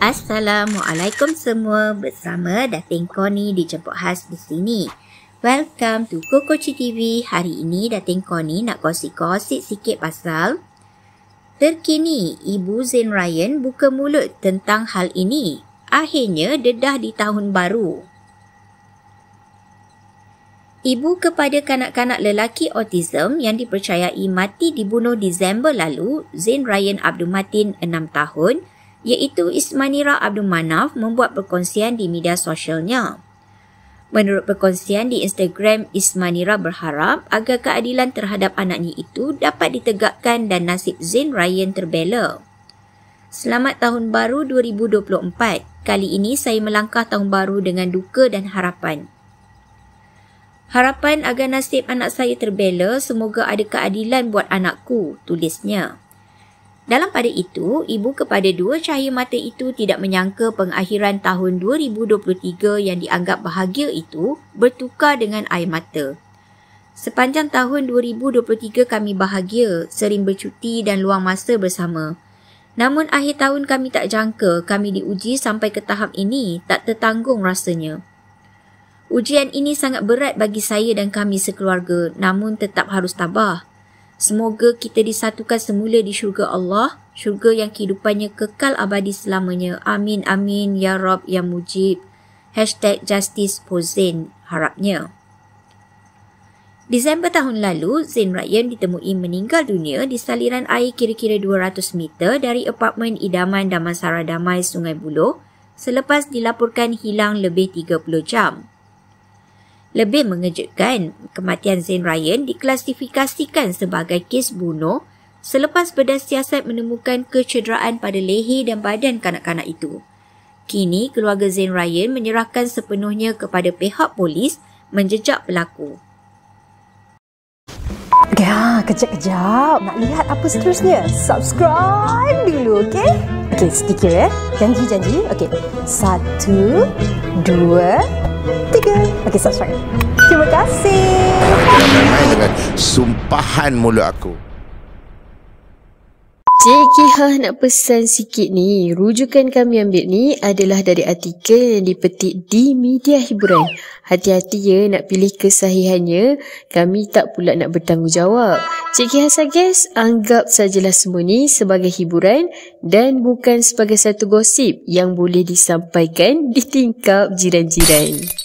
Assalamualaikum semua bersama Dating Koni dijemput has di sini. Welcome to Kokochi TV. Hari ini Dating Koni nak gosip-gosip sikit pasal terkini Ibu Zain Ryan buka mulut tentang hal ini. Akhirnya dedah di tahun baru. Ibu kepada kanak-kanak lelaki autism yang dipercayai mati dibunuh Disember lalu, Zain Ryan Abdul Matin, 6 tahun, iaitu Ismanira Abdul Manaf membuat perkongsian di media sosialnya. Menurut perkongsian di Instagram, Ismanira berharap agar keadilan terhadap anaknya itu dapat ditegakkan dan nasib Zain Ryan terbela. Selamat Tahun Baru 2024. Kali ini saya melangkah Tahun Baru dengan duka dan harapan. Harapan agar nasib anak saya terbela, semoga ada keadilan buat anakku, tulisnya. Dalam pada itu, ibu kepada dua cahaya mata itu tidak menyangka pengakhiran tahun 2023 yang dianggap bahagia itu bertukar dengan air mata. Sepanjang tahun 2023 kami bahagia, sering bercuti dan luang masa bersama. Namun akhir tahun kami tak jangka kami diuji sampai ke tahap ini tak tertanggung rasanya. Ujian ini sangat berat bagi saya dan kami sekeluarga namun tetap harus tabah. Semoga kita disatukan semula di syurga Allah, syurga yang kehidupannya kekal abadi selamanya. Amin, amin, ya Rab, ya Mujib. Hashtag Justice for Zain, harapnya. Disember tahun lalu, Zain Ryan ditemui meninggal dunia di saliran air kira-kira 200 meter dari apartmen idaman Damansara Damai Sungai Buloh selepas dilaporkan hilang lebih 30 jam. Lebih mengejutkan, kematian Zain Ryan diklasifikasikan sebagai kes bunuh selepas bedah siasat menemukan kecederaan pada leher dan badan kanak-kanak itu. Kini, keluarga Zain Ryan menyerahkan sepenuhnya kepada pihak polis menjejak pelaku. Ya, kejap-kejap. Nak lihat apa seterusnya? Subscribe dulu, okey? Okey, sedikit ya. Eh. Janji, janji. Okey. Satu, dua, tiga. Okay, subscribe. Terima kasih. dengan sumpahan mulut aku. Cikihah nak pesan sikit ni Rujukan kami ambil ni adalah dari artikel yang dipetik di media hiburan Hati-hati ya nak pilih kesahihannya Kami tak pula nak bertanggungjawab Cikihah Kiha anggap sajalah semua ni sebagai hiburan Dan bukan sebagai satu gosip yang boleh disampaikan di tingkap jiran-jiran